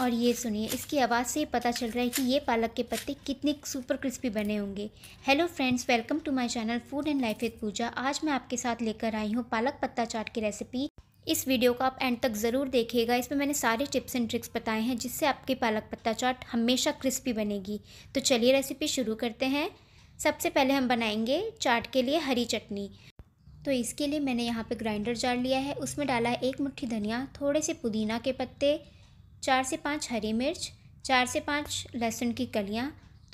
और ये सुनिए इसकी आवाज़ से पता चल रहा है कि ये पालक के पत्ते कितने सुपर क्रिस्पी बने होंगे hello friends welcome to my channel food and life with Pooja आज मैं आपके साथ लेकर आई हूँ पालक पत्ता चाट की रेसिपी इस वीडियो को आप एंड तक ज़रूर देखिएगा इसमें मैंने सारे टिप्स एंड ट्रिक्स बताए हैं जिससे आपके पालक पत्ता चाट हमेशा क्रिस्पी बनेगी तो चलिए रेसिपी शुरू करते हैं सबसे पहले हम बनाएंगे चाट के लिए हरी चटनी तो इसके लिए मैंने यहाँ पर ग्राइंडर जार लिया है उसमें डाला है एक मुठ्ठी धनिया थोड़े से पुदीना के पत्ते चार से पाँच हरी मिर्च चार से पाँच लहसुन की कलियाँ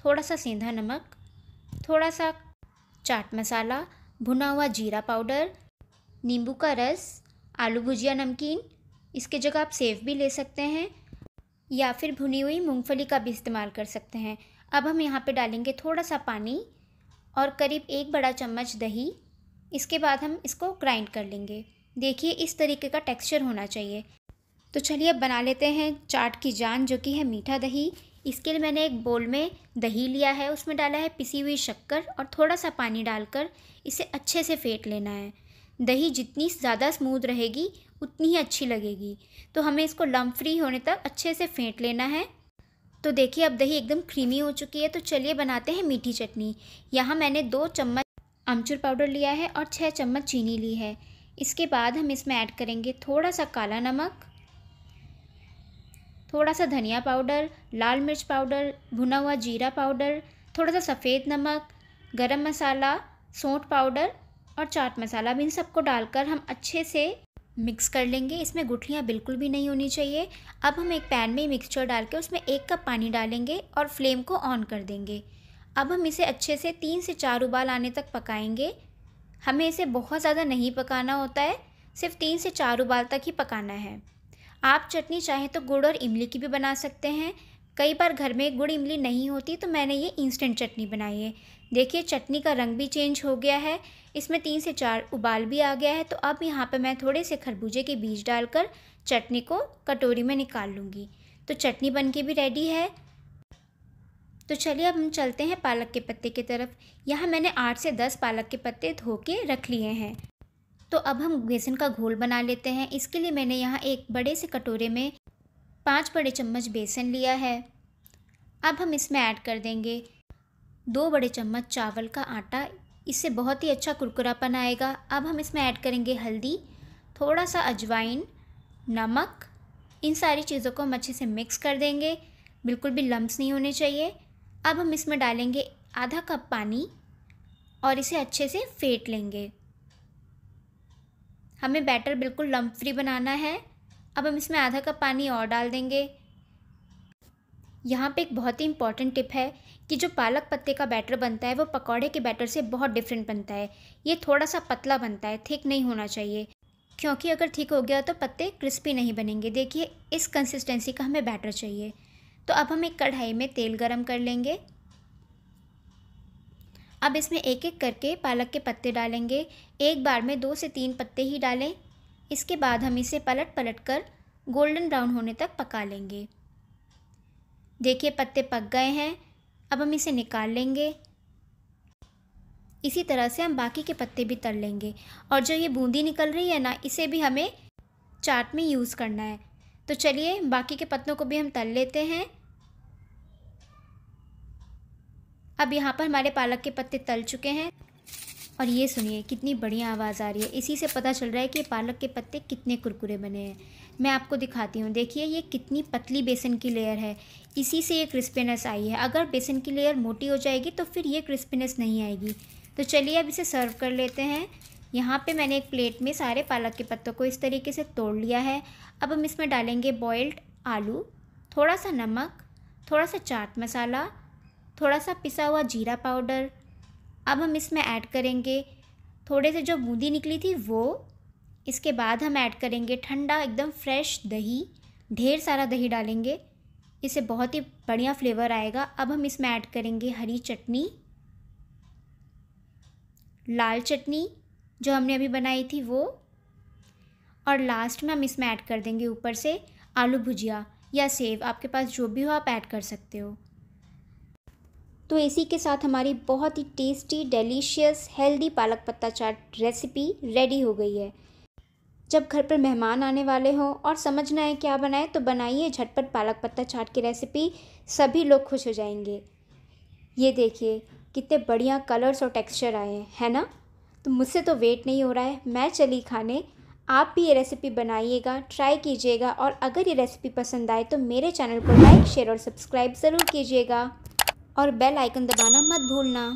थोड़ा सा सेंधा नमक थोड़ा सा चाट मसाला भुना हुआ जीरा पाउडर नींबू का रस आलू भुजिया नमकीन इसके जगह आप सेव भी ले सकते हैं या फिर भुनी हुई मूंगफली का भी इस्तेमाल कर सकते हैं अब हम यहाँ पे डालेंगे थोड़ा सा पानी और करीब एक बड़ा चम्मच दही इसके बाद हम इसको ग्राइंड कर लेंगे देखिए इस तरीके का टेक्सचर होना चाहिए तो चलिए अब बना लेते हैं चाट की जान जो कि है मीठा दही इसके लिए मैंने एक बोल में दही लिया है उसमें डाला है पिसी हुई शक्कर और थोड़ा सा पानी डालकर इसे अच्छे से फेंट लेना है दही जितनी ज़्यादा स्मूद रहेगी उतनी ही अच्छी लगेगी तो हमें इसको लम फ्री होने तक अच्छे से फेंट लेना है तो देखिए अब दही एकदम क्रीमी हो चुकी है तो चलिए बनाते हैं मीठी चटनी यहाँ मैंने दो चम्मच अमचूर पाउडर लिया है और छः चम्मच चीनी ली है इसके बाद हम इसमें ऐड करेंगे थोड़ा सा काला नमक थोड़ा सा धनिया पाउडर लाल मिर्च पाउडर भुना हुआ जीरा पाउडर थोड़ा सा सफ़ेद नमक गरम मसाला सौंठ पाउडर और चाट मसाला भी इन सबको डालकर हम अच्छे से मिक्स कर लेंगे इसमें गुठलियाँ बिल्कुल भी नहीं होनी चाहिए अब हम एक पैन में मिक्सचर डाल के उसमें एक कप पानी डालेंगे और फ्लेम को ऑन कर देंगे अब हम इसे अच्छे से तीन से चार उबाल आने तक पकाएंगे हमें इसे बहुत ज़्यादा नहीं पकाना होता है सिर्फ तीन से चार उबाल तक ही पकाना है आप चटनी चाहें तो गुड़ और इमली की भी बना सकते हैं कई बार घर में गुड़ इमली नहीं होती तो मैंने ये इंस्टेंट चटनी बनाई है देखिए चटनी का रंग भी चेंज हो गया है इसमें तीन से चार उबाल भी आ गया है तो अब यहाँ पर मैं थोड़े से खरबूजे के बीज डालकर चटनी को कटोरी में निकाल लूँगी तो चटनी बन के भी रेडी है तो चलिए अब हम चलते हैं पालक के पत्ते की तरफ यहाँ मैंने आठ से दस पालक के पत्ते धो के रख लिए हैं तो अब हम बेसन का घोल बना लेते हैं इसके लिए मैंने यहाँ एक बड़े से कटोरे में पाँच बड़े चम्मच बेसन लिया है अब हम इसमें ऐड कर देंगे दो बड़े चम्मच चावल का आटा इससे बहुत ही अच्छा कुरकुरापन आएगा अब हम इसमें ऐड करेंगे हल्दी थोड़ा सा अजवाइन नमक इन सारी चीज़ों को हम अच्छे से मिक्स कर देंगे बिल्कुल भी लम्ब नहीं होने चाहिए अब हम इसमें डालेंगे आधा कप पानी और इसे अच्छे से फेंट लेंगे हमें बैटर बिल्कुल लम्ब फ्री बनाना है अब हम इसमें आधा कप पानी और डाल देंगे यहाँ पे एक बहुत ही इंपॉर्टेंट टिप है कि जो पालक पत्ते का बैटर बनता है वो पकौड़े के बैटर से बहुत डिफरेंट बनता है ये थोड़ा सा पतला बनता है थिक नहीं होना चाहिए क्योंकि अगर ठीक हो गया तो पत्ते क्रिस्पी नहीं बनेंगे देखिए इस कंसिस्टेंसी का हमें बैटर चाहिए तो अब हम एक कढ़ाई में तेल गरम कर लेंगे अब इसमें एक एक करके पालक के पत्ते डालेंगे एक बार में दो से तीन पत्ते ही डालें इसके बाद हम इसे पलट पलट कर गोल्डन ब्राउन होने तक पका लेंगे देखिए पत्ते पक गए हैं अब हम इसे निकाल लेंगे इसी तरह से हम बाकी के पत्ते भी तल लेंगे और जो ये बूंदी निकल रही है ना इसे भी हमें चाट में यूज़ करना है तो चलिए बाकी के पत्तों को भी हम तल लेते हैं अब यहाँ पर हमारे पालक के पत्ते तल चुके हैं और ये सुनिए कितनी बढ़िया आवाज़ आ रही है इसी से पता चल रहा है कि पालक के पत्ते कितने कुरकुरे बने हैं मैं आपको दिखाती हूँ देखिए ये कितनी पतली बेसन की लेयर है इसी से ये क्रिस्पीनेस आई है अगर बेसन की लेयर मोटी हो जाएगी तो फिर ये क्रिस्पीनेस नहीं आएगी तो चलिए अब इसे सर्व कर लेते हैं यहाँ पे मैंने एक प्लेट में सारे पालक के पत्तों को इस तरीके से तोड़ लिया है अब हम इसमें डालेंगे बॉयल्ड आलू थोड़ा सा नमक थोड़ा सा चाट मसाला थोड़ा सा पिसा हुआ जीरा पाउडर अब हम इसमें ऐड करेंगे थोड़े से जो बूंदी निकली थी वो इसके बाद हम ऐड करेंगे ठंडा एकदम फ्रेश दही ढेर सारा दही डालेंगे इसे बहुत ही बढ़िया फ्लेवर आएगा अब हम इसमें ऐड करेंगे हरी चटनी लाल चटनी जो हमने अभी बनाई थी वो और लास्ट में हम इसमें ऐड कर देंगे ऊपर से आलू भुजिया या सेव आपके पास जो भी हो आप ऐड कर सकते हो तो इसी के साथ हमारी बहुत ही टेस्टी डेलीशियस हेल्दी पालक पत्ता चाट रेसिपी रेडी हो गई है जब घर पर मेहमान आने वाले हों और समझना है क्या बनाए तो बनाइए झटपट पालक पत्ता चाट की रेसिपी सभी लोग खुश हो जाएंगे ये देखिए कितने बढ़िया कलर्स और टेक्सचर आए हैं है ना तो मुझसे तो वेट नहीं हो रहा है मैं चली खाने आप भी ये रेसिपी बनाइएगा ट्राई कीजिएगा और अगर ये रेसिपी पसंद आए तो मेरे चैनल को लाइक शेयर और सब्सक्राइब ज़रूर कीजिएगा और बेल आइकन दबाना मत भूलना